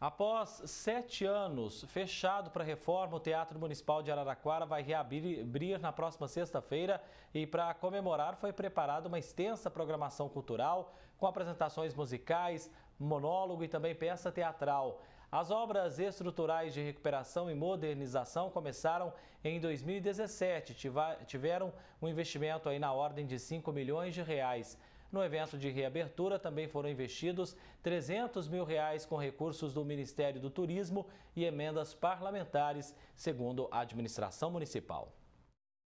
Após sete anos fechado para reforma, o Teatro Municipal de Araraquara vai reabrir na próxima sexta-feira e para comemorar foi preparada uma extensa programação cultural com apresentações musicais, monólogo e também peça teatral. As obras estruturais de recuperação e modernização começaram em 2017, tiveram um investimento aí na ordem de 5 milhões de reais. No evento de reabertura também foram investidos 300 mil reais com recursos do Ministério do Turismo e emendas parlamentares, segundo a administração municipal.